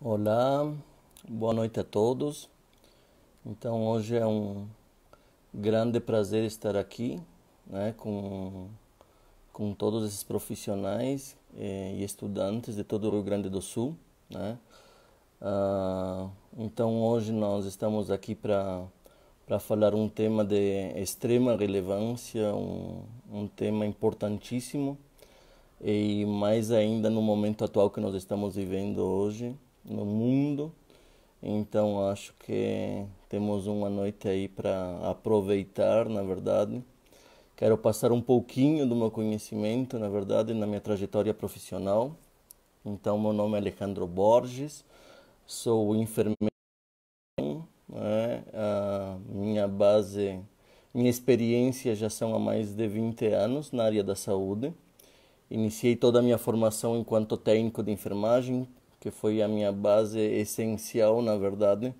Olá, boa noite a todos. Então hoje é um grande prazer estar aqui, né, com com todos esses profissionais eh, e estudantes de todo o Rio Grande do Sul, né? Ah, então hoje nós estamos aqui para para falar um tema de extrema relevância, um, um tema importantíssimo e mais ainda no momento atual que nós estamos vivendo hoje no mundo. Então acho que temos uma noite aí para aproveitar, na verdade. Quero passar um pouquinho do meu conhecimento, na verdade, na minha trajetória profissional. Então, meu nome é Alejandro Borges, sou enfermeiro. Né? A minha base, minha experiência já são há mais de 20 anos na área da saúde. Iniciei toda a minha formação enquanto técnico de enfermagem, que foi a minha base essencial, na verdade,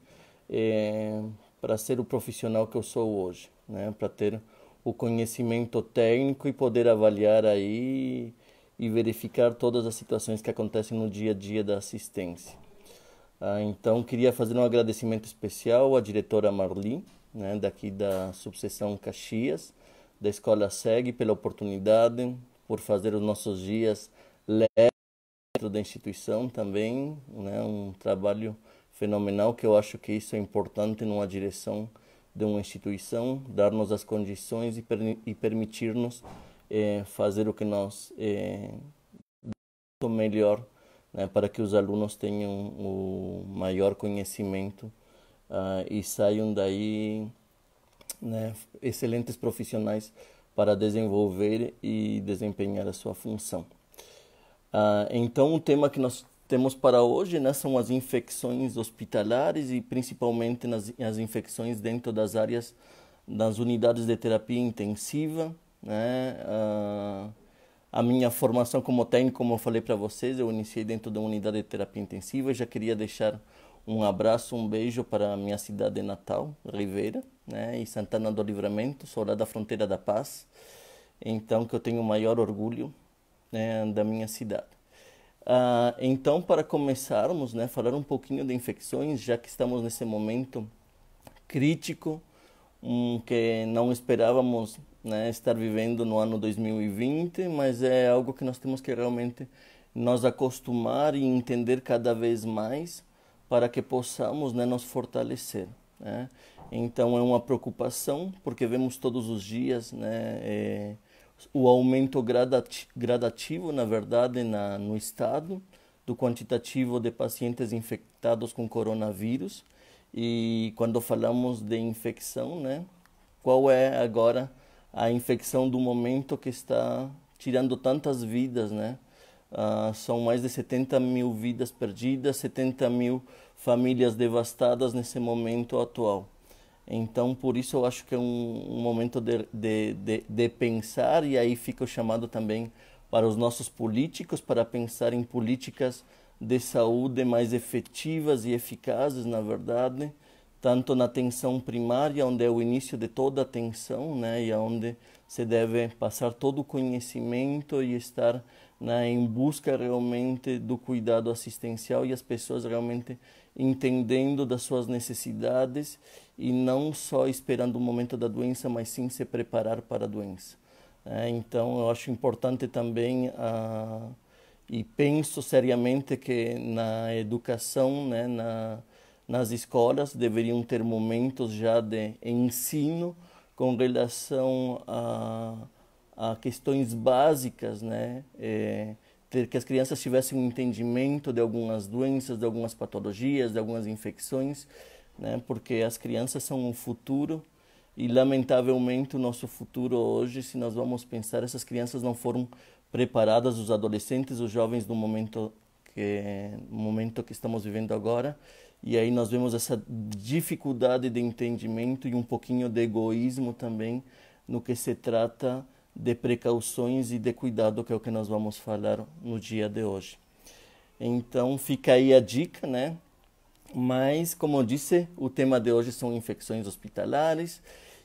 é, para ser o profissional que eu sou hoje, né? Para ter o conhecimento técnico e poder avaliar aí e verificar todas as situações que acontecem no dia a dia da assistência. Ah, então, queria fazer um agradecimento especial à diretora Marli, né, daqui da subseção Caxias, da Escola SEG, pela oportunidade, por fazer os nossos dias leves dentro da instituição também, né, um trabalho fenomenal que eu acho que isso é importante numa direção de uma instituição, dar-nos as condições e, per e permitir-nos eh, fazer o que nós eh, o melhor né, para que os alunos tenham o maior conhecimento uh, e saiam daí né, excelentes profissionais para desenvolver e desempenhar a sua função. Ah, então, o tema que nós temos para hoje né, são as infecções hospitalares e principalmente nas, as infecções dentro das áreas das unidades de terapia intensiva. Né? Ah, a minha formação como técnico, como eu falei para vocês, eu iniciei dentro da unidade de terapia intensiva. Já queria deixar um abraço, um beijo para a minha cidade natal, Ribeira, né, e Santana do Livramento, sou lá da fronteira da paz. Então que eu tenho o maior orgulho né, da minha cidade. Ah, então, para começarmos, né, falar um pouquinho de infecções, já que estamos nesse momento crítico, um que não esperávamos né, estar vivendo no ano 2020, mas é algo que nós temos que realmente nos acostumar e entender cada vez mais para que possamos né, nos fortalecer. Né? Então é uma preocupação porque vemos todos os dias né, eh, o aumento gradati gradativo, na verdade, na, no estado do quantitativo de pacientes infectados com coronavírus. E quando falamos de infecção, né, qual é agora a infecção do momento que está tirando tantas vidas, né? Uh, são mais de 70 mil vidas perdidas, 70 mil famílias devastadas nesse momento atual. Então, por isso eu acho que é um, um momento de, de, de, de, pensar, e aí fica o chamado também para os nossos políticos para pensar em políticas de saúde mais efetivas e eficazes, na verdade, tanto na atenção primária, onde é o início de toda a atenção, né, e onde se deve passar todo o conhecimento e estar né, em busca realmente do cuidado assistencial e as pessoas realmente entendendo das suas necessidades e não só esperando o momento da doença, mas sim se preparar para a doença. É, então, eu acho importante também a, ah, e penso seriamente que na educação, né, na, nas escolas deveriam ter momentos já de ensino com relação a a questões básicas, né? É, que as crianças tivessem um entendimento de algumas doenças, de algumas patologias, de algumas infecções, né? Porque as crianças são o futuro e lamentavelmente o nosso futuro hoje, se nós vamos pensar, essas crianças não foram preparadas, os adolescentes, os jovens do momento que momento que estamos vivendo agora. E aí nós vemos essa dificuldade de entendimento e um pouquinho de egoísmo também no que se trata de precauções e de cuidado, que é o que nós vamos falar no dia de hoje. Então, fica aí a dica, né? Mas, como eu disse, o tema de hoje são infecções hospitalares.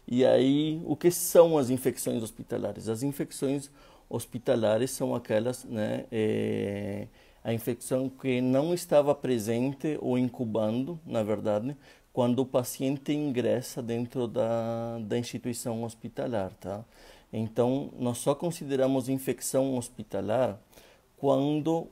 E aí, o que são as infecções hospitalares? As infecções hospitalares são aquelas, né? É, a infecção que não estava presente ou incubando, na verdade, quando o paciente ingressa dentro da, da instituição hospitalar, tá? Então, nós só consideramos infecção hospitalar quando,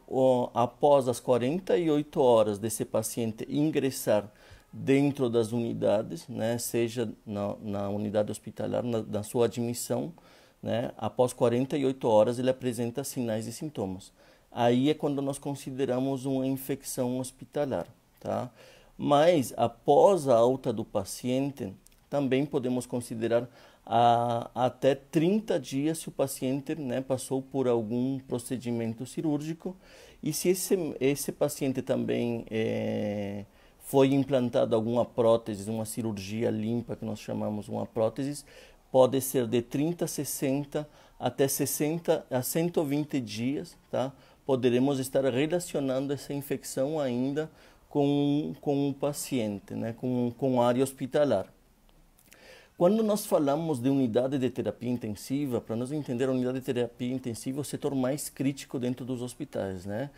após as 48 horas desse paciente ingressar dentro das unidades, né, seja na, na, unidade hospitalar, na, na sua admissão, né, após 48 horas ele apresenta sinais e sintomas. Aí é quando nós consideramos uma infecção hospitalar, tá? Mas após a alta do paciente, também podemos considerar a, até 30 dias se o paciente né, passou por algum procedimento cirúrgico e se esse, esse paciente também é, foi implantado alguma prótese, uma cirurgia limpa, que nós chamamos uma prótese, pode ser de 30, 60 até 60 a 120 dias, tá? Poderemos estar relacionando essa infecção ainda com, com o paciente, né? com, com a área hospitalar. Quando nós falamos de unidade de terapia intensiva, para nós entender a unidade de terapia intensiva é o setor mais crítico dentro dos hospitais, né?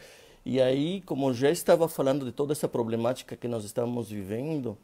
E aí, como já estava falando de toda essa problemática que nós estamos vivendo,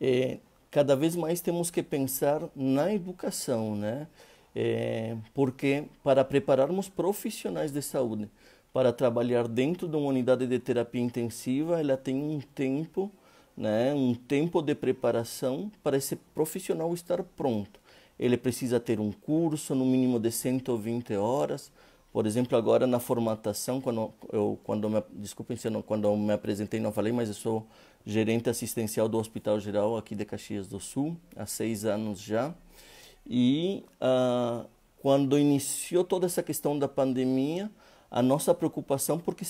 é, cada vez mais temos que pensar na educação, né? É, porque para prepararmos profissionais de saúde para trabalhar dentro de uma unidade de terapia intensiva, ela tem um tempo né, um tempo de preparação para esse profissional estar pronto. Ele precisa ter um curso, no mínimo de 120 horas. Por exemplo, agora na formatação, quando eu, quando me, desculpem se eu não, quando eu me apresentei não falei, mas eu sou gerente assistencial do Hospital Geral aqui de Caxias do Sul há seis anos já. E ah, quando iniciou toda essa questão da pandemia, a nossa preocupação porque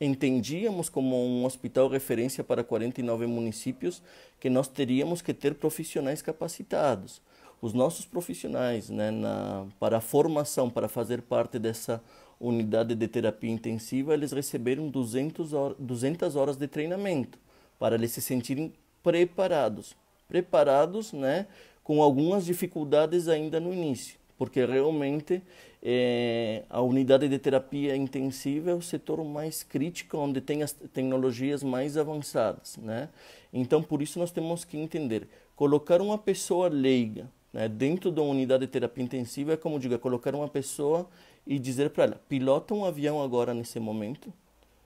entendíamos como um hospital referência para 49 municípios que nós teríamos que ter profissionais capacitados. Os nossos profissionais né, na, para a formação, para fazer parte dessa unidade de terapia intensiva, eles receberam 200, horas, 200 horas de treinamento para eles se sentirem preparados. Preparados né, com algumas dificuldades ainda no início, porque realmente é, a unidade de terapia é intensiva é o setor mais crítico, onde tem as tecnologias mais avançadas. Né? Então, por isso, nós temos que entender: colocar uma pessoa leiga né, dentro da unidade de terapia intensiva é como diga, colocar uma pessoa e dizer para ela: pilota um avião agora nesse momento,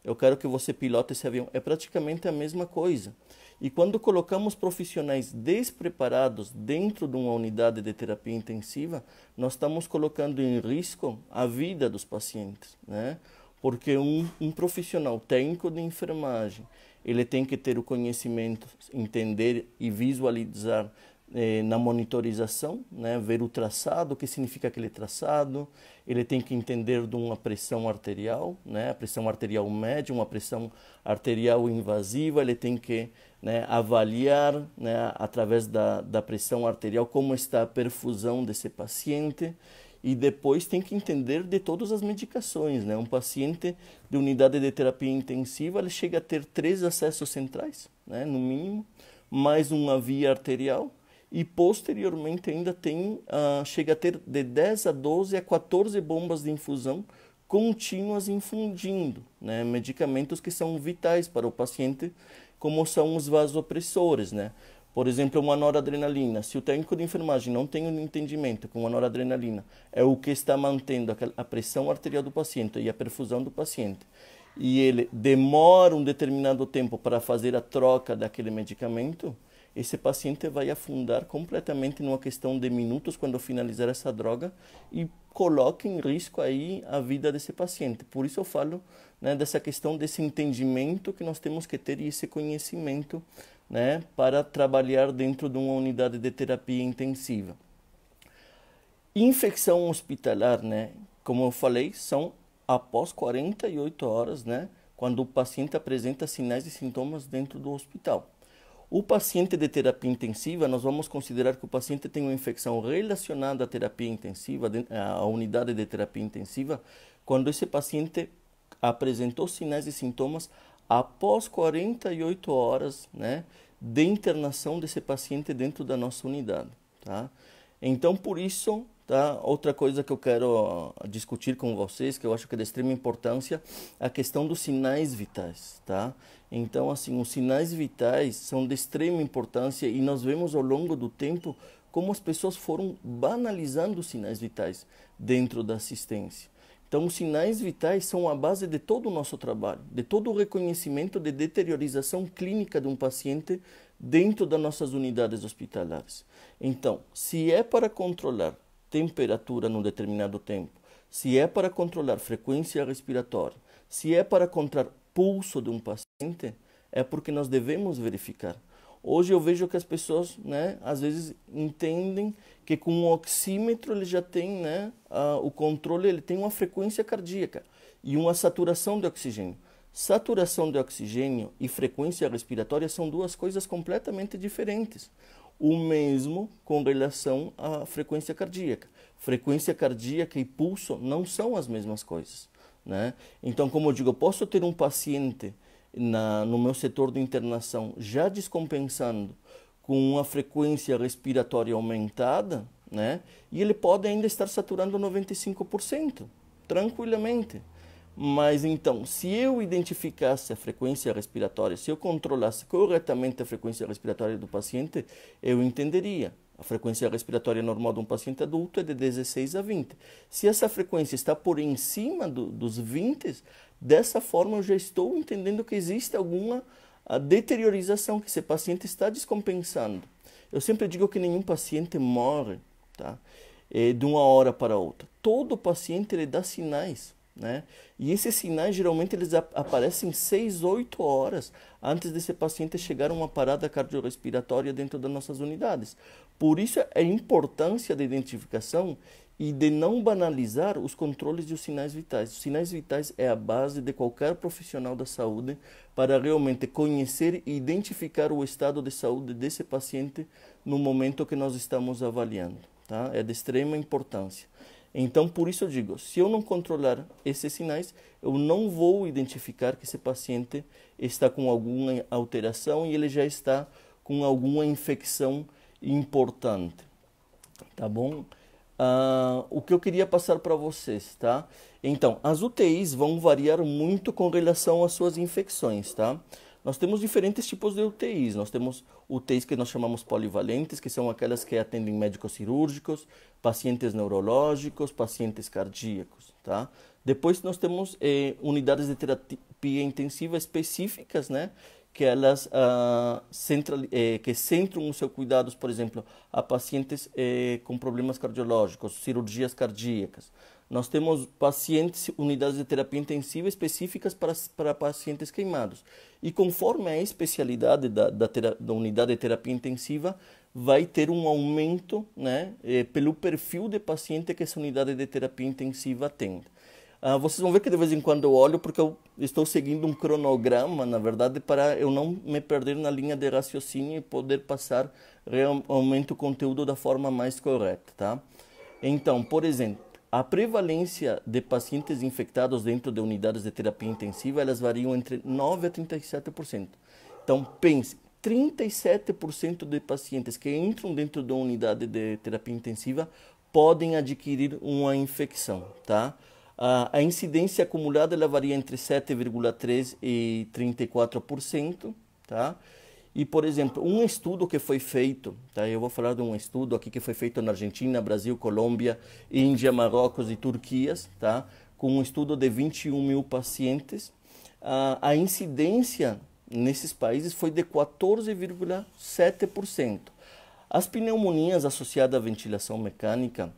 eu quero que você pilote esse avião. É praticamente a mesma coisa. E quando colocamos profissionais despreparados dentro de uma unidade de terapia intensiva, nós estamos colocando em risco a vida dos pacientes, né? Porque um, um profissional técnico de enfermagem, ele tem que ter o conhecimento, entender e visualizar eh, na monitorização, né? ver o traçado, o que significa aquele traçado, ele tem que entender de uma pressão arterial, né? a pressão arterial média, uma pressão arterial invasiva, ele tem que né, avaliar né, através da, da pressão arterial como está a perfusão desse paciente e depois tem que entender de todas as medicações. Né? Um paciente de unidade de terapia intensiva ele chega a ter três acessos centrais, né, no mínimo, mais uma via arterial e posteriormente ainda tem uh, chega a ter de 10 a 12 a 14 bombas de infusão contínuas infundindo né? medicamentos que são vitais para o paciente como são os vasopressores, né? Por exemplo, uma noradrenalina. Se o técnico de enfermagem não tem um entendimento com a noradrenalina é o que está mantendo a pressão arterial do paciente e a perfusão do paciente, e ele demora um determinado tempo para fazer a troca daquele medicamento, esse paciente vai afundar completamente numa questão de minutos quando finalizar essa droga e coloca em risco aí a vida desse paciente. Por isso eu falo né, dessa questão desse entendimento que nós temos que ter e esse conhecimento né, para trabalhar dentro de uma unidade de terapia intensiva. Infecção hospitalar, né, como eu falei, são após 48 horas, né, quando o paciente apresenta sinais e sintomas dentro do hospital. O paciente de terapia intensiva, nós vamos considerar que o paciente tem uma infecção relacionada à terapia intensiva, à unidade de terapia intensiva, quando esse paciente apresentou sinais e sintomas após 48 horas né, de internação desse paciente dentro da nossa unidade. Tá? Então, por isso, Tá? Outra coisa que eu quero ah, discutir com vocês, que eu acho que é de extrema importância, é a questão dos sinais vitais. Tá? Então, assim, os sinais vitais são de extrema importância e nós vemos ao longo do tempo como as pessoas foram banalizando os sinais vitais dentro da assistência. Então, os sinais vitais são a base de todo o nosso trabalho, de todo o reconhecimento de deteriorização clínica de um paciente dentro das nossas unidades hospitalares. Então, se é para controlar temperatura num determinado tempo, se é para controlar frequência respiratória, se é para controlar pulso de um paciente, é porque nós devemos verificar. Hoje eu vejo que as pessoas, né, às vezes entendem que com o oxímetro ele já tem, né, a, o controle, ele tem uma frequência cardíaca e uma saturação de oxigênio. Saturação de oxigênio e frequência respiratória são duas coisas completamente diferentes. O mesmo com relação à frequência cardíaca. Frequência cardíaca e pulso não são as mesmas coisas. Né? Então, como eu digo, eu posso ter um paciente na, no meu setor de internação já descompensando com uma frequência respiratória aumentada, né? e ele pode ainda estar saturando 95% tranquilamente. Mas então, se eu identificasse a frequência respiratória, se eu controlasse corretamente a frequência respiratória do paciente, eu entenderia. A frequência respiratória normal de um paciente adulto é de 16 a 20. Se essa frequência está por em cima do, dos 20, dessa forma eu já estou entendendo que existe alguma ah, deteriorização, que esse paciente está descompensando. Eu sempre digo que nenhum paciente morre tá? É, de uma hora para outra. Todo paciente ele dá sinais né? E esses sinais geralmente eles aparecem 6, 8 horas antes desse paciente chegar a uma parada cardiorrespiratória dentro das nossas unidades. Por isso é a importância da identificação e de não banalizar os controles dos sinais vitais. Os sinais vitais é a base de qualquer profissional da saúde para realmente conhecer e identificar o estado de saúde desse paciente no momento que nós estamos avaliando, tá? É de extrema importância. Então, por isso eu digo, se eu não controlar esses sinais, eu não vou identificar que esse paciente está com alguma alteração e ele já está com alguma infecção importante, tá bom? Uh, o que eu queria passar para vocês, tá? Então, as UTIs vão variar muito com relação às suas infecções, tá? Nós temos diferentes tipos de UTIs. Nós temos UTIs que nós chamamos polivalentes, que são aquelas que atendem médicos cirúrgicos, pacientes neurológicos, pacientes cardíacos, tá? Depois nós temos eh, unidades de terapia intensiva específicas, né? Que elas ah, central, eh, que centram os seus cuidados, por exemplo, a pacientes eh, com problemas cardiológicos, cirurgias cardíacas, nós temos pacientes, unidades de terapia intensiva específicas para, para pacientes queimados. E conforme a especialidade da, da, da unidade de terapia intensiva, vai ter um aumento né, eh, pelo perfil de paciente que essa unidade de terapia intensiva atende. Ah, vocês vão ver que de vez em quando eu olho, porque eu estou seguindo um cronograma, na verdade, para eu não me perder na linha de raciocínio e poder passar realmente o conteúdo da forma mais correta. Tá? Então, por exemplo, a prevalência de pacientes infectados dentro de unidades de terapia intensiva, elas variam entre 9 a 37%. Então, pense, 37% de pacientes que entram dentro de uma unidade de terapia intensiva podem adquirir uma infecção, tá? A, incidência acumulada ela varia entre 7,3 e 34%, tá? E, por exemplo, um estudo que foi feito, tá? eu vou falar de um estudo aqui que foi feito na Argentina, Brasil, Colômbia, Índia, Marrocos e Turquias, tá? com um estudo de 21 mil pacientes. a incidência nesses países foi de 14,7%. As pneumonias associadas à ventilação mecânica,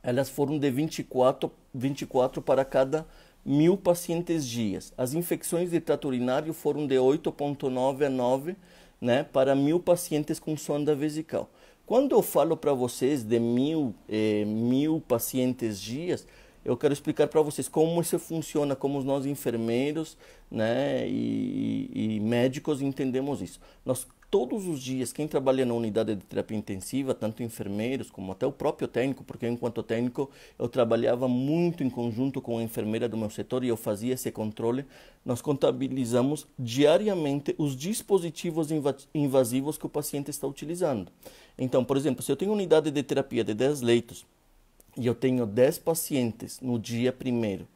elas foram de 24, 24 para cada mil pacientes dias. As infecções de trato urinário foram de 8,9 a 9 né, para mil pacientes com sonda vesical. Quando eu falo para vocês de mil, eh, mil pacientes dias, eu quero explicar para vocês como isso funciona, como nós enfermeiros né, e, e, médicos entendemos isso. Nós todos os dias, quem trabalha na unidade de terapia intensiva, tanto enfermeiros como até o próprio técnico, porque enquanto técnico eu trabalhava muito em conjunto com a enfermeira do meu setor e eu fazia esse controle, nós contabilizamos diariamente os dispositivos invasivos que o paciente está utilizando. Então, por exemplo, se eu tenho unidade de terapia de 10 leitos e eu tenho 10 pacientes no dia primeiro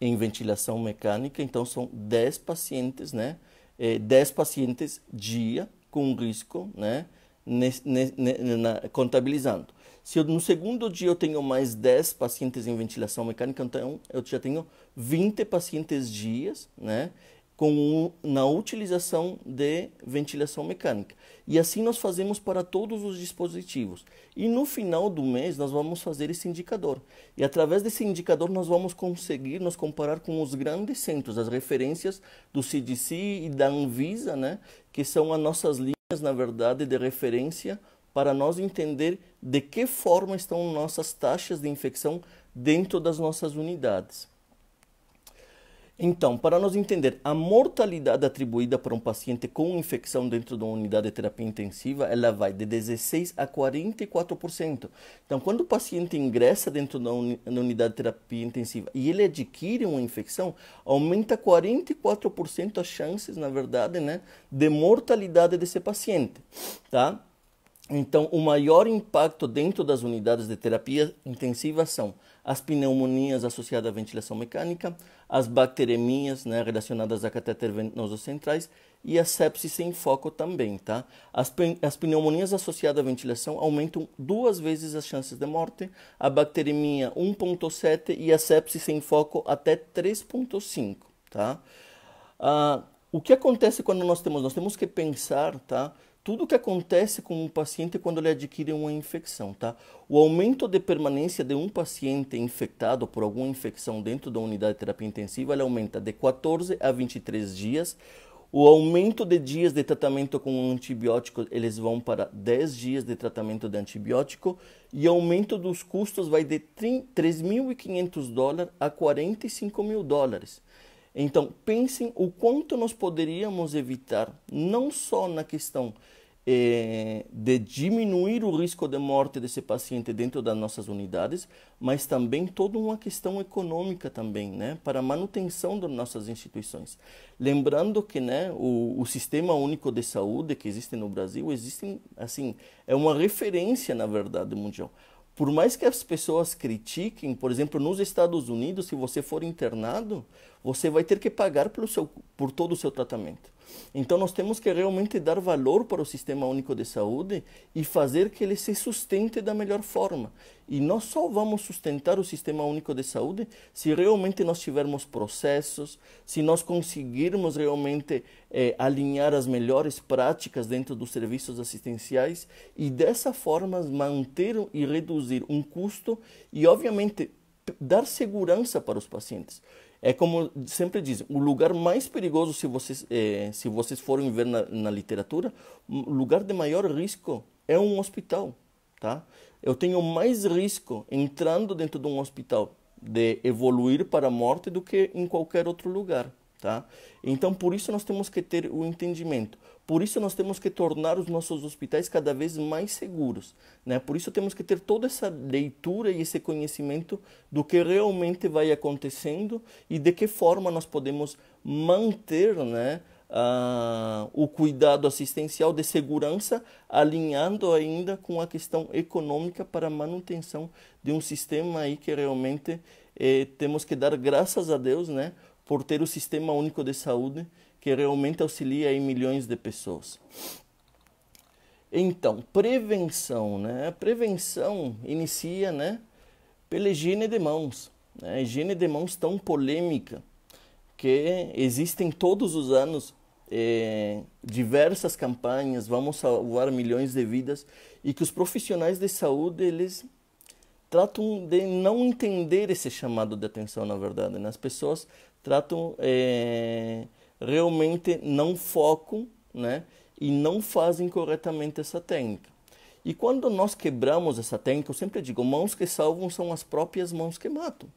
em ventilação mecânica, então são 10 pacientes, né? 10 eh, pacientes dia com risco, né? na, contabilizando. Se eu, no segundo dia eu tenho mais 10 pacientes em ventilação mecânica, então eu já tenho 20 pacientes dias, né? Com, na utilização de ventilação mecânica. E assim nós fazemos para todos os dispositivos. E no final do mês nós vamos fazer esse indicador. E através desse indicador nós vamos conseguir nos comparar com os grandes centros, as referências do CDC e da Anvisa, né? que são as nossas linhas, na verdade, de referência para nós entender de que forma estão nossas taxas de infecção dentro das nossas unidades. Então, para nós entender, a mortalidade atribuída para um paciente com infecção dentro de uma unidade de terapia intensiva, ela vai de 16 a 44%. Então, quando o paciente ingressa dentro da unidade de terapia intensiva e ele adquire uma infecção, aumenta 44% as chances, na verdade, né, de mortalidade desse paciente, tá? Então, o maior impacto dentro das unidades de terapia intensiva são as pneumonias associadas à ventilação mecânica, as bacteremias né, relacionadas a catéter venoso centrais e a sepsis sem foco também, tá? As, as pneumonias associadas à ventilação aumentam duas vezes as chances de morte, a bacteremia 1.7 e a sepsis sem foco até 3.5, tá? Ah, o que acontece quando nós temos? Nós temos que pensar, tá? tudo o que acontece com um paciente quando ele adquire uma infecção, tá? O aumento de permanência de um paciente infectado por alguma infecção dentro da unidade de terapia intensiva, ele aumenta de 14 a 23 dias. O aumento de dias de tratamento com um antibiótico, eles vão para 10 dias de tratamento de antibiótico e o aumento dos custos vai de 3.500 dólares a 45 mil dólares. Então, pensem o quanto nós poderíamos evitar, não só na questão é, de diminuir o risco de morte desse paciente dentro das nossas unidades, mas também toda uma questão econômica também, né, para a manutenção das nossas instituições. Lembrando que, né, o, o sistema único de saúde que existe no Brasil, existe, assim, é uma referência, na verdade, mundial por mais que as pessoas critiquem, por exemplo, nos Estados Unidos, se você for internado, você vai ter que pagar pelo seu, por todo o seu tratamento. Então nós temos que realmente dar valor para o Sistema Único de Saúde e fazer que ele se sustente da melhor forma. E nós só vamos sustentar o Sistema Único de Saúde se realmente nós tivermos processos, se nós conseguirmos realmente é, alinhar as melhores práticas dentro dos serviços assistenciais e dessa forma manter e reduzir um custo e, obviamente, dar segurança para os pacientes. É como sempre dizem, o lugar mais perigoso, se vocês, eh, se vocês forem ver na, na literatura, o lugar de maior risco é um hospital, tá? Eu tenho mais risco entrando dentro de um hospital de evoluir para a morte do que em qualquer outro lugar, tá? Então, por isso nós temos que ter o entendimento. Por isso nós temos que tornar os nossos hospitais cada vez mais seguros, né? Por isso temos que ter toda essa leitura e esse conhecimento do que realmente vai acontecendo e de que forma nós podemos manter, né? Uh, o cuidado assistencial de segurança, alinhando ainda com a questão econômica para a manutenção de um sistema aí que realmente eh, temos que dar graças a Deus, né, por ter o Sistema Único de Saúde que realmente auxilia em milhões de pessoas. Então, prevenção, né? A prevenção inicia, né, pela higiene de mãos. Né? A higiene de mãos tão polêmica que existem todos os anos eh, diversas campanhas, vamos salvar milhões de vidas e que os profissionais de saúde eles tratam de não entender esse chamado de atenção, na verdade. Né? As pessoas tratam eh, realmente não focam né, e não fazem corretamente essa técnica. E quando nós quebramos essa técnica, eu sempre digo: mãos que salvam são as próprias mãos que matam.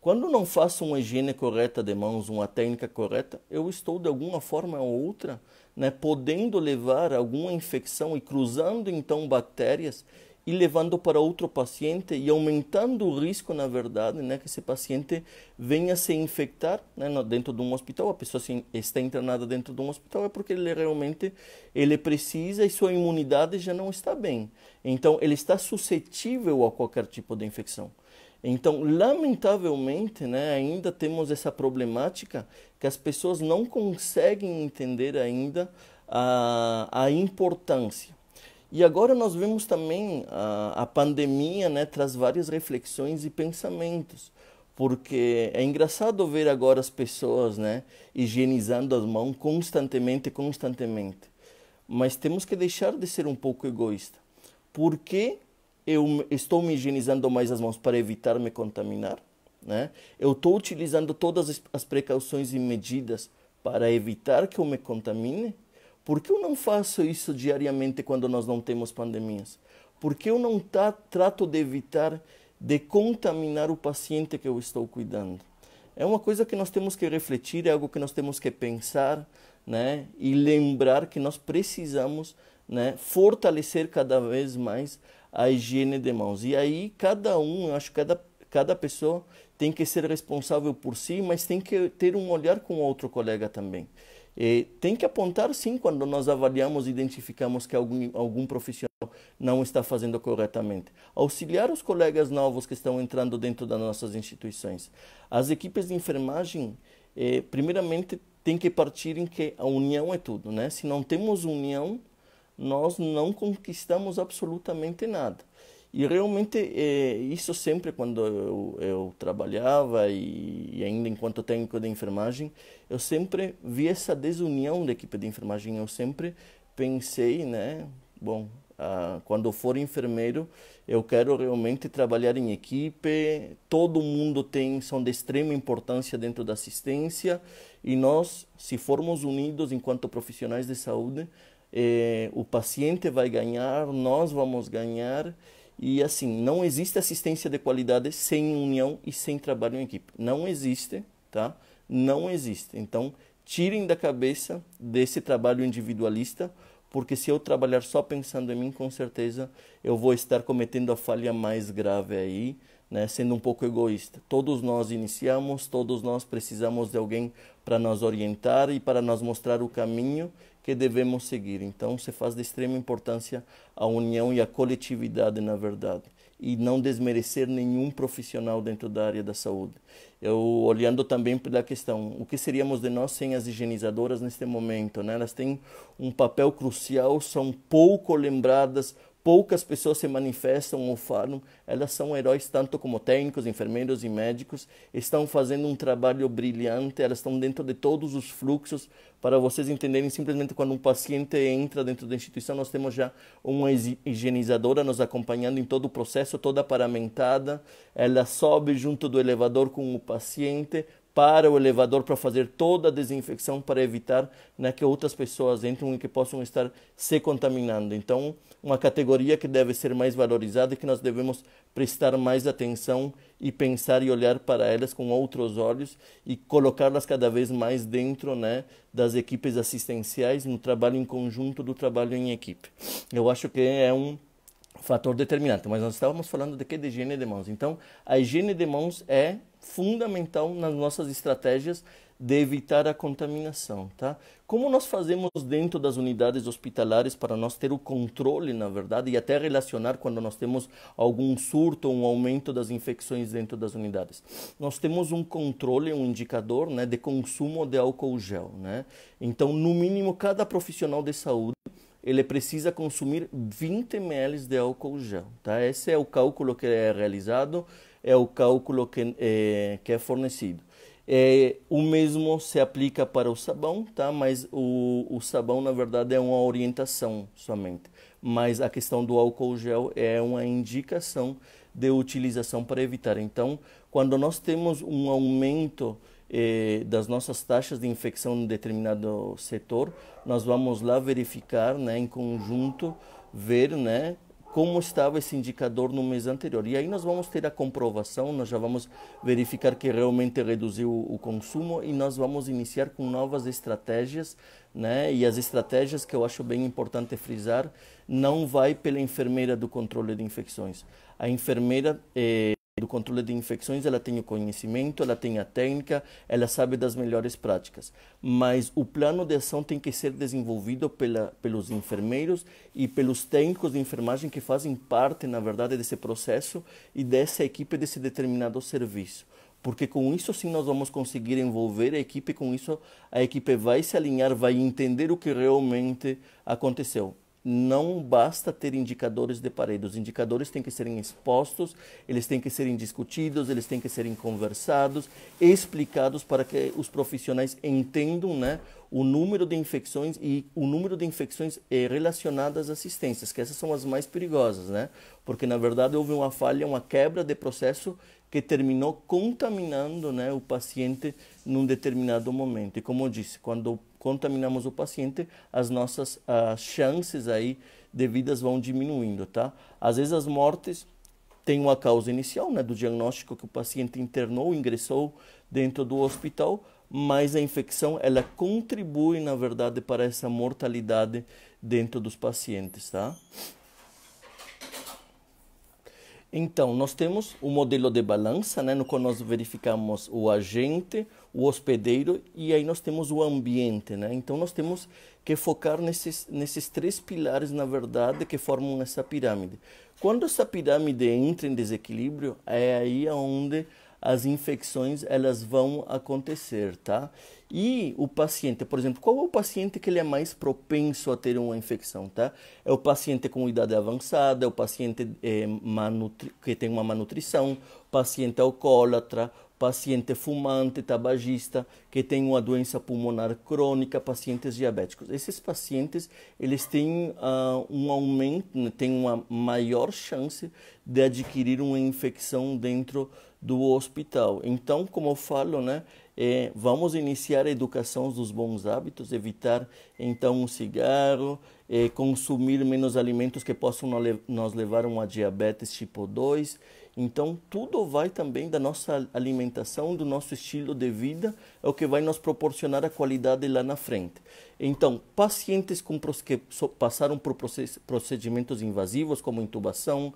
Quando não faço uma higiene correta de mãos, uma técnica correta, eu estou de alguma forma ou outra né, podendo levar alguma infecção e cruzando então bactérias e levando para outro paciente e aumentando o risco, na verdade, né, que esse paciente venha se infectar né, dentro de um hospital. A pessoa está internada dentro de um hospital é porque ele realmente ele precisa e sua imunidade já não está bem. Então, ele está suscetível a qualquer tipo de infecção. Então, lamentavelmente, né, ainda temos essa problemática que as pessoas não conseguem entender ainda a, a importância e agora nós vemos também a, a pandemia né, traz várias reflexões e pensamentos, porque é engraçado ver agora as pessoas né, higienizando as mãos constantemente, constantemente. Mas temos que deixar de ser um pouco egoísta. Por que eu estou me higienizando mais as mãos para evitar me contaminar? Né? Eu estou utilizando todas as precauções e medidas para evitar que eu me contamine? Por que eu não faço isso diariamente quando nós não temos pandemias? Por que eu não tá, trato de evitar de contaminar o paciente que eu estou cuidando? É uma coisa que nós temos que refletir, é algo que nós temos que pensar, né? E lembrar que nós precisamos, né, fortalecer cada vez mais a higiene de mãos. E aí cada um, eu acho que cada cada pessoa tem que ser responsável por si, mas tem que ter um olhar com outro colega também. E tem que apontar sim quando nós avaliamos e identificamos que algum, algum profissional não está fazendo corretamente. Auxiliar os colegas novos que estão entrando dentro das nossas instituições. As equipes de enfermagem, eh, primeiramente, tem que partir em que a união é tudo, né? Se não temos união, nós não conquistamos absolutamente nada. E realmente é, isso sempre quando eu, eu trabalhava e, e, ainda enquanto técnico de enfermagem, eu sempre vi essa desunião da equipe de enfermagem. Eu sempre pensei, né, bom, ah, quando eu for enfermeiro, eu quero realmente trabalhar em equipe. Todo mundo tem são de extrema importância dentro da assistência e nós, se formos unidos enquanto profissionais de saúde, eh, o paciente vai ganhar, nós vamos ganhar e assim, não existe assistência de qualidade sem união e sem trabalho em equipe. Não existe, tá? Não existe. Então, tirem da cabeça desse trabalho individualista, porque se eu trabalhar só pensando em mim, com certeza eu vou estar cometendo a falha mais grave aí, né? sendo um pouco egoísta. Todos nós iniciamos, todos nós precisamos de alguém para nos orientar e para nos mostrar o caminho que devemos seguir. Então, se faz de extrema importância a união e a coletividade, na verdade, e não desmerecer nenhum profissional dentro da área da saúde. Eu olhando também pela questão, o que seríamos de nós sem as higienizadoras neste momento? Né? Elas têm um papel crucial, são pouco lembradas, poucas pessoas se manifestam ou falam, elas são heróis tanto como técnicos, enfermeiros e médicos, estão fazendo um trabalho brilhante, elas estão dentro de todos os fluxos, para vocês entenderem, simplesmente quando um paciente entra dentro da instituição, nós temos já uma higienizadora nos acompanhando em todo o processo, toda paramentada, ela sobe junto do elevador com o paciente, para o elevador para fazer toda a desinfecção para evitar né, que outras pessoas entrem e que possam estar se contaminando. Então, uma categoria que deve ser mais valorizada e que nós devemos prestar mais atenção e pensar e olhar para elas com outros olhos e colocá-las cada vez mais dentro né, das equipes assistenciais, no trabalho em conjunto, do trabalho em equipe. Eu acho que é um fator determinante, mas nós estávamos falando de que de higiene de mãos. Então, a higiene de mãos é fundamental nas nossas estratégias de evitar a contaminação, tá? Como nós fazemos dentro das unidades hospitalares para nós ter o controle, na verdade, e até relacionar quando nós temos algum surto ou um aumento das infecções dentro das unidades? Nós temos um controle, um indicador, né, de consumo de álcool gel, né? Então, no mínimo, cada profissional de saúde ele precisa consumir 20 ml de álcool gel, tá? Esse é o cálculo que é realizado é o cálculo que é, que é fornecido. É, o mesmo se aplica para o sabão, tá? mas o, o sabão, na verdade, é uma orientação somente. Mas a questão do álcool gel é uma indicação de utilização para evitar. Então, quando nós temos um aumento eh, das nossas taxas de infecção em determinado setor, nós vamos lá verificar né, em conjunto, ver né, como estava esse indicador no mês anterior. E aí nós vamos ter a comprovação, nós já vamos verificar que realmente reduziu o consumo e nós vamos iniciar com novas estratégias, né? E as estratégias que eu acho bem importante frisar, não vai pela enfermeira do controle de infecções. A enfermeira eh, do controle de infecções, ela tem o conhecimento, ela tem a técnica, ela sabe das melhores práticas. Mas o plano de ação tem que ser desenvolvido pela, pelos enfermeiros e pelos técnicos de enfermagem que fazem parte, na verdade, desse processo e dessa equipe desse determinado serviço porque com isso sim nós vamos conseguir envolver a equipe, com isso a equipe vai se alinhar, vai entender o que realmente aconteceu não basta ter indicadores de parede. Os indicadores têm que serem expostos, eles têm que serem discutidos, eles têm que serem conversados, explicados para que os profissionais entendam né, o número de infecções e o número de infecções eh, relacionadas às assistências, que essas são as mais perigosas, né? Porque, na verdade, houve uma falha, uma quebra de processo que terminou contaminando né, o paciente num determinado momento. E como eu disse, quando contaminamos o paciente, as nossas ah, chances aí de vidas vão diminuindo, tá? Às vezes as mortes têm uma causa inicial, né, do diagnóstico que o paciente internou, ingressou dentro do hospital, mas a infecção ela contribui, na verdade, para essa mortalidade dentro dos pacientes, tá? Então, nós temos o modelo de balança, né, no qual nós verificamos o agente, o hospedeiro e aí nós temos o ambiente, né? Então nós temos que focar nesses nesses três pilares na verdade que formam essa pirâmide. Quando essa pirâmide entra em desequilíbrio, é aí onde as infecções elas vão acontecer, tá? E o paciente, por exemplo, qual é o paciente que ele é mais propenso a ter uma infecção, tá? É o paciente com idade avançada, é o paciente é, que tem uma malnutrição, paciente alcoólatra, paciente fumante, tabagista, que tem uma doença pulmonar crônica, pacientes diabéticos. Esses pacientes, eles têm uh, um aumento, né, têm uma maior chance de adquirir uma infecção dentro do hospital. Então, como eu falo, né, é, vamos iniciar a educação dos bons hábitos, evitar então o um cigarro, é, consumir menos alimentos que possam nos levar a uma diabetes tipo 2 então, tudo vai também da nossa alimentação, do nosso estilo de vida, é o que vai nos proporcionar a qualidade lá na frente. Então, pacientes com, que passaram por procedimentos invasivos, como intubação,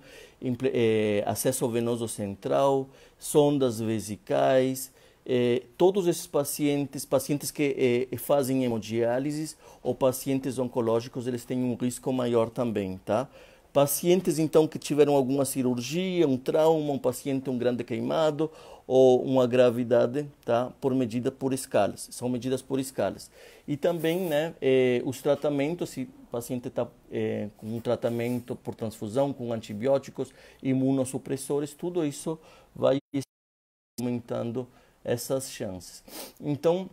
é, acesso venoso central, sondas vesicais, eh, todos esses pacientes, pacientes que eh, fazem hemodiálise ou pacientes oncológicos, eles têm um risco maior também, tá? Pacientes então que tiveram alguma cirurgia, um trauma, um paciente um grande queimado ou uma gravidade, tá? Por medida por escalas, são medidas por escalas. E também, né, eh, os tratamentos, se o paciente está eh, com um tratamento por transfusão, com antibióticos, imunossupressores, tudo isso vai aumentando essas chances. Então,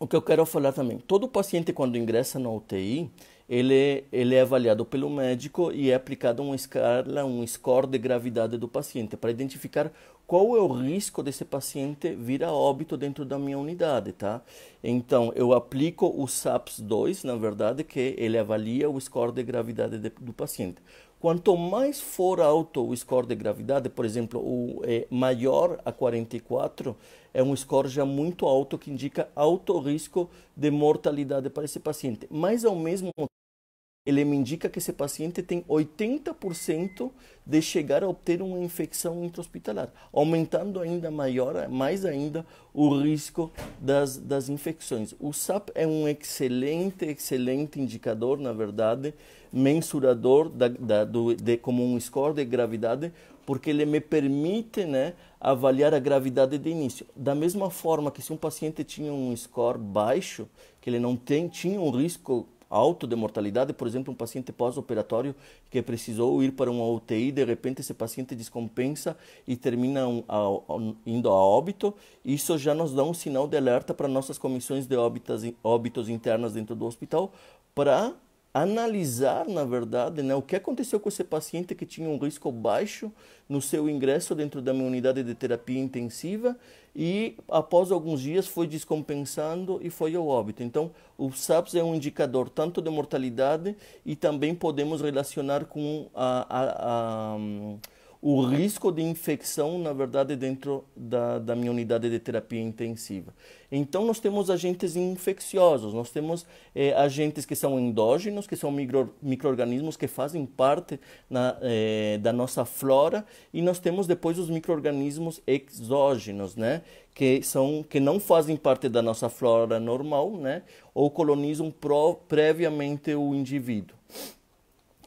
o que eu quero falar também, todo paciente quando ingressa na UTI, ele, ele é avaliado pelo médico e é aplicado uma escala, um score de gravidade do paciente para identificar qual é o risco desse paciente vir a óbito dentro da minha unidade, tá? Então, eu aplico o SAPS 2, na verdade, que ele avalia o score de gravidade de, do paciente. Quanto mais for alto o score de gravidade, por exemplo, o é, maior a 44, é um score já muito alto que indica alto risco de mortalidade para esse paciente. Mas ao mesmo ele me indica que esse paciente tem 80% de chegar a obter uma infecção intrahospitalar, aumentando ainda maior, mais ainda o risco das, das infecções. O SAP é um excelente, excelente indicador, na verdade, mensurador da, da, do, de, como um score de gravidade, porque ele me permite né, avaliar a gravidade de início. Da mesma forma que se um paciente tinha um score baixo, que ele não tem, tinha um risco alto de mortalidade, por exemplo, um paciente pós-operatório que precisou ir para uma UTI, de repente esse paciente descompensa e termina um, a, um, indo a óbito, isso já nos dá um sinal de alerta para nossas comissões de óbitos internas dentro do hospital para analisar, na verdade, né, o que aconteceu com esse paciente que tinha um risco baixo no seu ingresso dentro da minha unidade de terapia intensiva e, após alguns dias, foi descompensando e foi ao óbito. Então, o SAPS é um indicador tanto de mortalidade e também podemos relacionar com a, a, a o risco de infecção, na verdade, dentro da, da minha unidade de terapia intensiva. Então, nós temos agentes infecciosos, nós temos eh, agentes que são endógenos, que são micro, micro-organismos que fazem parte na, eh, da nossa flora, e nós temos depois os micro-organismos exógenos, né? que são que não fazem parte da nossa flora normal, né? ou colonizam pro, previamente o indivíduo.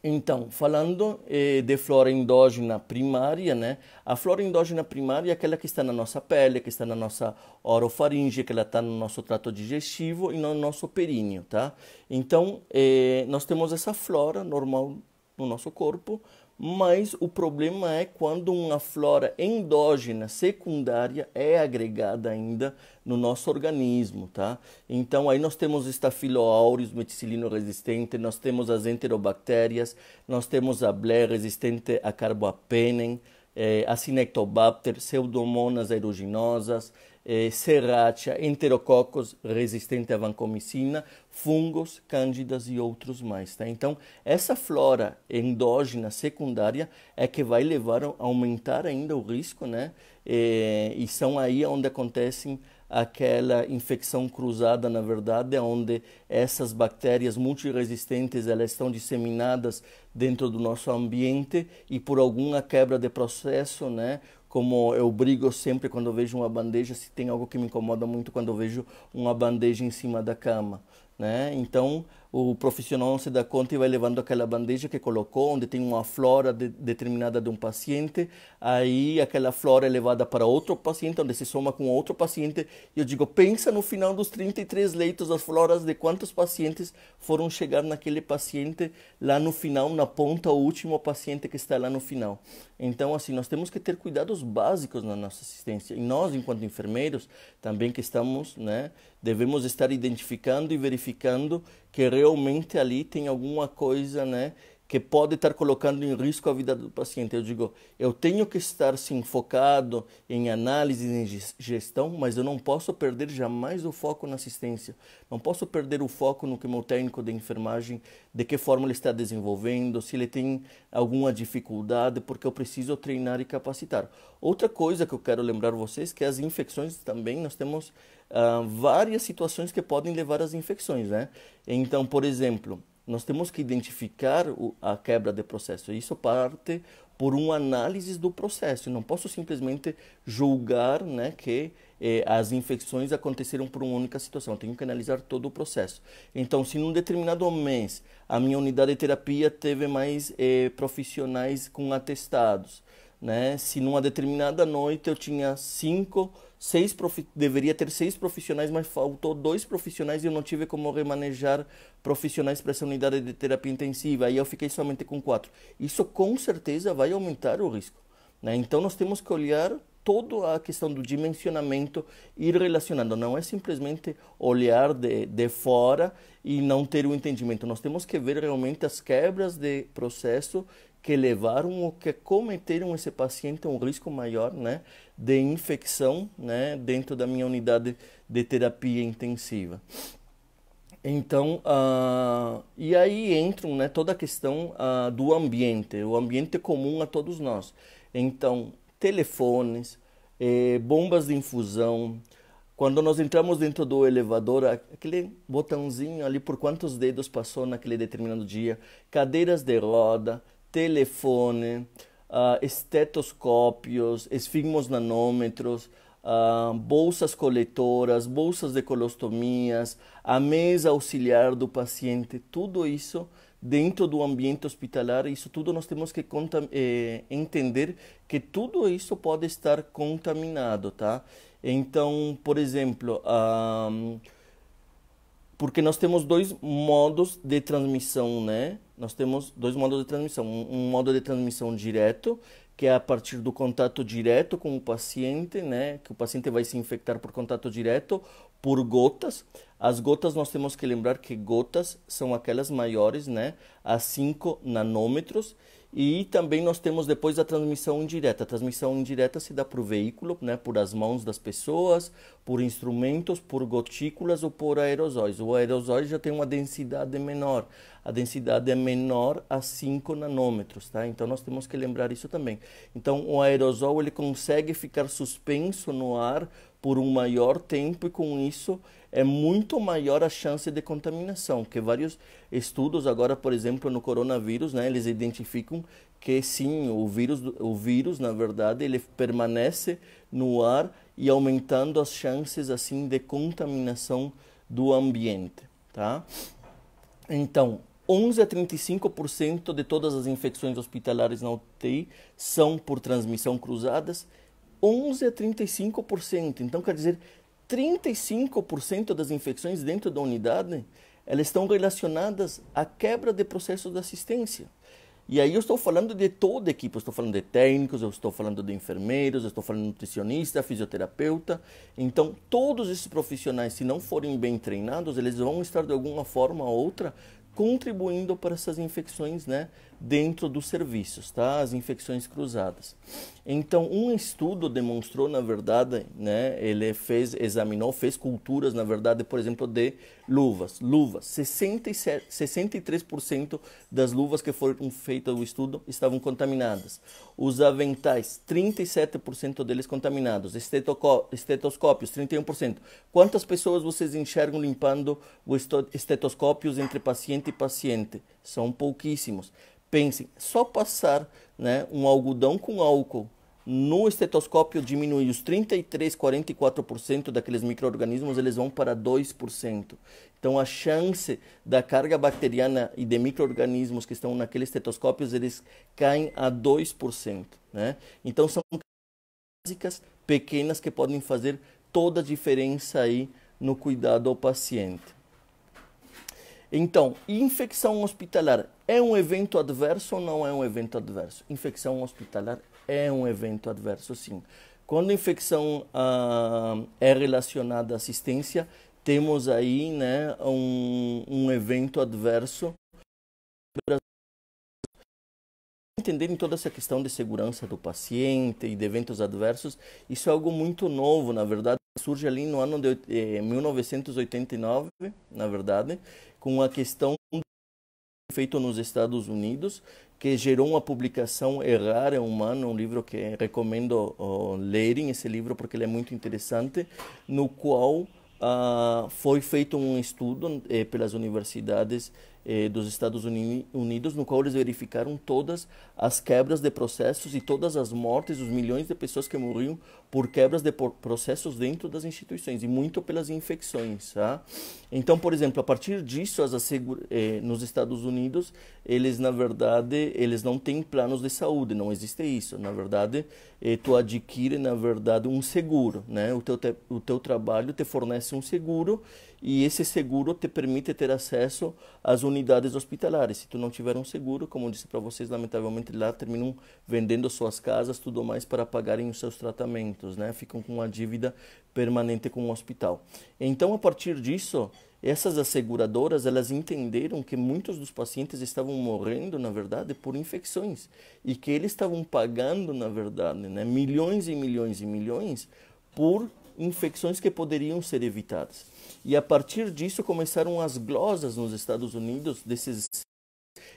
Então, falando eh, de flora endógena primária, né? A flora endógena primária é aquela que está na nossa pele, que está na nossa orofaringe, que ela está no nosso trato digestivo e no nosso períneo, tá? Então, eh, nós temos essa flora normal no nosso corpo, mas o problema é quando uma flora endógena secundária é agregada ainda no nosso organismo, tá? Então aí nós temos estafiloaureus meticilino resistente, nós temos as enterobactérias, nós temos a blé resistente a carbapenem, eh, é, Acinetobacter, Pseudomonas aeruginosa, eh, é, Serratia, Enterococcus resistente à vancomicina, fungos, cândidas e outros mais. Tá? Então, essa flora endógena secundária é que vai levar a aumentar ainda o risco, né? Eh, e são aí onde acontecem aquela infecção cruzada, na verdade, onde essas bactérias multiresistentes elas estão disseminadas dentro do nosso ambiente e por alguma quebra de processo, né? Como eu brigo sempre quando vejo uma bandeja, se tem algo que me incomoda muito quando vejo uma bandeja em cima da cama, né? Então, o profissional não se dá conta e vai levando aquela bandeja que colocou, onde tem uma flora de, determinada de um paciente, aí aquela flora é levada para outro paciente, onde se soma com outro paciente, e eu digo, pensa no final dos 33 leitos, as floras de quantos pacientes foram chegar naquele paciente lá no final, na ponta, o último paciente que está lá no final. Então, assim, nós temos que ter cuidados básicos na nossa assistência, e nós, enquanto enfermeiros, também que estamos, né, devemos estar identificando e verificando que realmente ali tem alguma coisa, né, que pode estar colocando em risco a vida do paciente. Eu digo, eu tenho que estar sim focado em análise e gestão, mas eu não posso perder jamais o foco na assistência. Não posso perder o foco no que meu técnico de enfermagem, de que forma ele está desenvolvendo, se ele tem alguma dificuldade, porque eu preciso treinar e capacitar. Outra coisa que eu quero lembrar vocês que as infecções também nós temos ah, várias situações que podem levar às infecções, né? Então, por exemplo, nós temos que identificar a quebra de processo. Isso parte por uma análise do processo. Eu não posso simplesmente julgar né, que eh, as infecções aconteceram por uma única situação. Eu tenho que analisar todo o processo. Então, se num determinado mês a minha unidade de terapia teve mais eh, profissionais com atestados, né? Se numa determinada noite eu tinha cinco, seis profi... deveria ter seis profissionais, mas faltou dois profissionais e eu não tive como remanejar profissionais para essa unidade de terapia intensiva. Aí eu fiquei somente com quatro. Isso com certeza vai aumentar o risco. Né? Então nós temos que olhar toda a questão do dimensionamento e relacionando. Não é simplesmente olhar de, de fora e não ter o entendimento. Nós temos que ver realmente as quebras de processo que levaram ou que cometeram esse paciente um risco maior, né, de infecção, né, dentro da minha unidade de terapia intensiva. Então, uh, e aí entram, né, toda a questão uh, do ambiente, o ambiente comum a todos nós. Então, telefones, eh, bombas de infusão, quando nós entramos dentro do elevador, aquele botãozinho ali por quantos dedos passou naquele determinado dia, cadeiras de roda, telefone, uh, ah, estetoscópios, esfigmosnanômetros, uh, bolsas coletoras, bolsas de colostomias, a mesa auxiliar do paciente, tudo isso dentro do ambiente hospitalar, isso tudo nós temos que eh, entender que tudo isso pode estar contaminado, tá? Então, por exemplo, um, ah, porque nós temos dois modos de transmissão, né? Nós temos dois modos de transmissão. Um, um, modo de transmissão direto, que é a partir do contato direto com o paciente, né? Que o paciente vai se infectar por contato direto, por gotas. As gotas, nós temos que lembrar que gotas são aquelas maiores, né? A 5 nanômetros e também nós temos depois a transmissão indireta. A transmissão indireta se dá por veículo, né, por as mãos das pessoas, por instrumentos, por gotículas ou por aerosóis. O aerosol já tem uma densidade menor. A densidade é menor a 5 nanômetros, tá? Então nós temos que lembrar isso também. Então o aerosol ele consegue ficar suspenso no ar por um maior tempo e com isso é muito maior a chance de contaminação, que vários estudos agora, por exemplo, no coronavírus, né, eles identificam que sim, o vírus, o vírus, na verdade, ele permanece no ar e aumentando as chances assim de contaminação do ambiente, tá? Então, 11 a 35% de todas as infecções hospitalares na UTI são por transmissão cruzadas, 11 a 35%. Então, quer dizer, 35% das infecções dentro da unidade elas estão relacionadas à quebra de processos de assistência. E aí eu estou falando de toda a equipe, eu estou falando de técnicos, eu estou falando de enfermeiros, eu estou falando de nutricionista, fisioterapeuta. Então, todos esses profissionais, se não forem bem treinados, eles vão estar de alguma forma ou outra contribuindo para essas infecções, né, dentro dos serviços, tá? As infecções cruzadas. Então, um estudo demonstrou, na verdade, né, ele fez, examinou, fez culturas, na verdade, por exemplo, de luvas. Luvas, 67, 63% das luvas que foram feitas o estudo estavam contaminadas. Os aventais, 37% deles contaminados. Estetoscópios, 31%. Quantas pessoas vocês enxergam limpando os estetoscópios entre paciente e paciente? São pouquíssimos. Pensem, só passar né, um algodão com álcool no estetoscópio diminui os 33, 44% daqueles micro-organismos, eles vão para 2%. Então a chance da carga bacteriana e de micro-organismos que estão naqueles estetoscópios, eles caem a 2%. Né? Então são básicas, pequenas, que podem fazer toda a diferença aí no cuidado ao paciente. Então, infecção hospitalar é um evento adverso ou não é um evento adverso? Infecção hospitalar é um evento adverso, sim. Quando a infecção ah, é relacionada à assistência, temos aí né, um, um evento adverso Entendendo toda essa questão de segurança do paciente e de eventos adversos, isso é algo muito novo, na verdade, surge ali no ano de eh, 1989, na verdade, com a questão feito nos Estados Unidos, que gerou uma publicação Errar é Humano, um livro que recomendo oh, lerem esse livro porque ele é muito interessante, no qual ah, foi feito um estudo eh, pelas universidades eh, dos Estados Unidos, no qual eles verificaram todas as quebras de processos e todas as mortes, os milhões de pessoas que morriam por quebras de processos dentro das instituições e muito pelas infecções. Tá? Então, por exemplo, a partir disso, as eh, nos Estados Unidos, eles na verdade eles não têm planos de saúde, não existe isso. Na verdade, eh, tu adquire na verdade um seguro, né? O teu o teu trabalho te fornece um seguro e esse seguro te permite ter acesso às unidades hospitalares. Se tu não tiver um seguro, como eu disse para vocês, lamentavelmente lá terminam vendendo suas casas, tudo mais para pagarem os seus tratamentos, né? Ficam com uma dívida permanente com o hospital. Então, a partir disso, essas asseguradoras elas entenderam que muitos dos pacientes estavam morrendo na verdade por infecções e que eles estavam pagando na verdade né, milhões e milhões e milhões por infecções que poderiam ser evitadas e a partir disso começaram as glosas nos Estados Unidos desses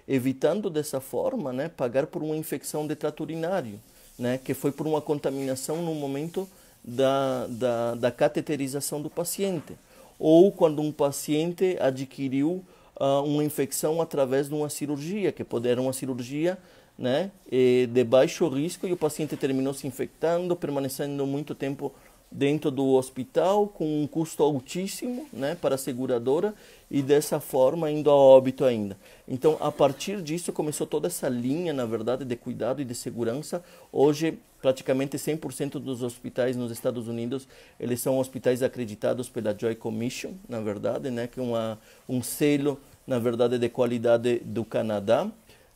evitando dessa forma, né, pagar por uma infecção de trato urinário, né, que foi por uma contaminação no momento da, da, da cateterização do paciente, ou quando um paciente adquiriu uh, uma infecção através de uma cirurgia, que poderia uma cirurgia né, eh, de baixo risco e o paciente terminou se infectando, permanecendo muito tempo dentro do hospital com um custo altíssimo né, para a seguradora e dessa forma indo a óbito ainda. Então, a partir disso começou toda essa linha, na verdade, de cuidado e de segurança. Hoje, praticamente 100% dos hospitais nos Estados Unidos, eles são hospitais acreditados pela Joy Commission, na verdade, né, que é uma, um selo, na verdade, de qualidade do Canadá.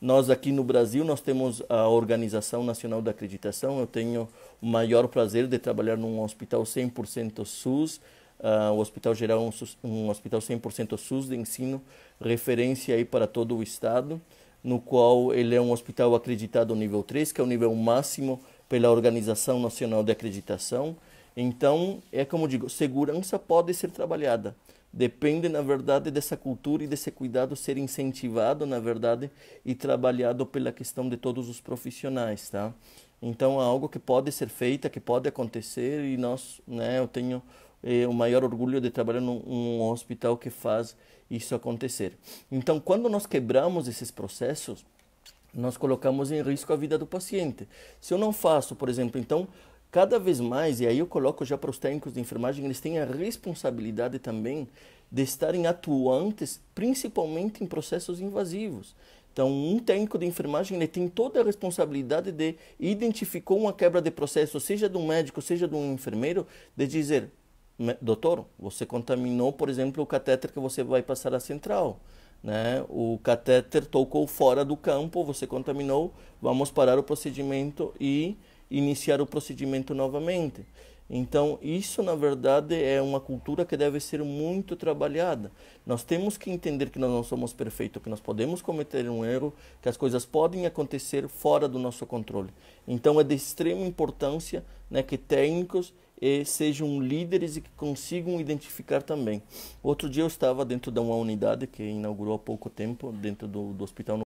Nós aqui no Brasil, nós temos a Organização Nacional da Acreditação. Eu tenho o maior prazer de trabalhar num hospital 100% SUS, uh, o Hospital Geral é um, um hospital 100% SUS de ensino, referência aí para todo o estado, no qual ele é um hospital acreditado nível 3, que é o nível máximo pela Organização Nacional de Acreditação. Então, é como digo, segurança pode ser trabalhada. Depende, na verdade, dessa cultura e desse cuidado ser incentivado, na verdade, e trabalhado pela questão de todos os profissionais, tá? Então, é algo que pode ser feita, que pode acontecer e nós, né, eu tenho eh, o maior orgulho de trabalhar num um hospital que faz isso acontecer. Então, quando nós quebramos esses processos, nós colocamos em risco a vida do paciente. Se eu não faço, por exemplo, então cada vez mais, e aí eu coloco já para os técnicos de enfermagem, eles têm a responsabilidade também de estarem atuantes, principalmente em processos invasivos. Então, um técnico de enfermagem ele tem toda a responsabilidade de identificar uma quebra de processo, seja de um médico, seja de um enfermeiro, de dizer, doutor, você contaminou, por exemplo, o catéter que você vai passar à central. Né? O catéter tocou fora do campo, você contaminou, vamos parar o procedimento e iniciar o procedimento novamente. Então, isso na verdade é uma cultura que deve ser muito trabalhada. Nós temos que entender que nós não somos perfeitos, que nós podemos cometer um erro, que as coisas podem acontecer fora do nosso controle. Então, é de extrema importância né, que técnicos e eh, sejam líderes e que consigam identificar também. Outro dia eu estava dentro de uma unidade que inaugurou há pouco tempo, dentro do, do hospital.